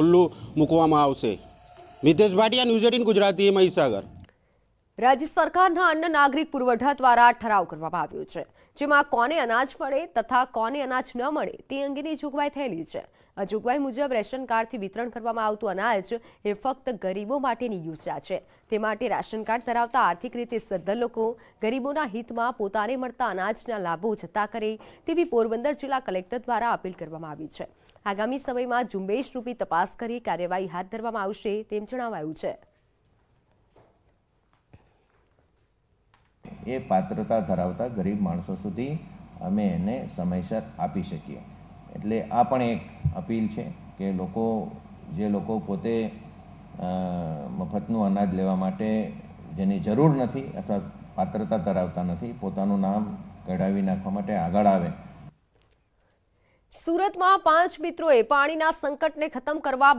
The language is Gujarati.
ખુલ્લું મૂકવામાં આવશે મિતેશ ભાટિયા ન્યૂઝ એટીન ગુજરાતી મહીસાગર રાજ્ય સરકારના અન્ન નાગરિક પુરવઠા દ્વારા ઠરાવ કરવામાં આવ્યો છે જેમાં કોને અનાજ મળે તથા કોને અનાજ ન મળે તે અંગેની જોગવાઈ થયેલી છે આ જોગવાઈ મુજબ રેશન કાર્ડથી વિતરણ કરવામાં આવતું અનાજ એ ફક્ત ગરીબો માટેની યોજના છે તે માટે રાશન કાર્ડ ધરાવતા આર્થિક રીતે સદ્ધર લોકો ગરીબોના હિતમાં પોતાને મળતા અનાજના લાભો જતા કરે તેવી પોરબંદર જિલ્લા કલેક્ટર દ્વારા અપીલ કરવામાં આવી છે આગામી સમયમાં ઝુંબેશરૂપી તપાસ કરી કાર્યવાહી હાથ ધરવામાં આવશે તેમ જણાવાયું છે એ પાત્રતા ધરાવતા ગરીબ માણસો સુધી અમે એને સમયસર આપી શકીએ એટલે આ પણ એક અપીલ છે કે લોકો જે લોકો પોતે મફતનું અનાજ લેવા માટે જેની જરૂર નથી અથવા પાત્રતા ધરાવતા નથી પોતાનું નામ કઢાવી નાખવા માટે આગળ આવે સુરતમાં પાંચ મિત્રોએ પાણીના સંકટને ખતમ કરવા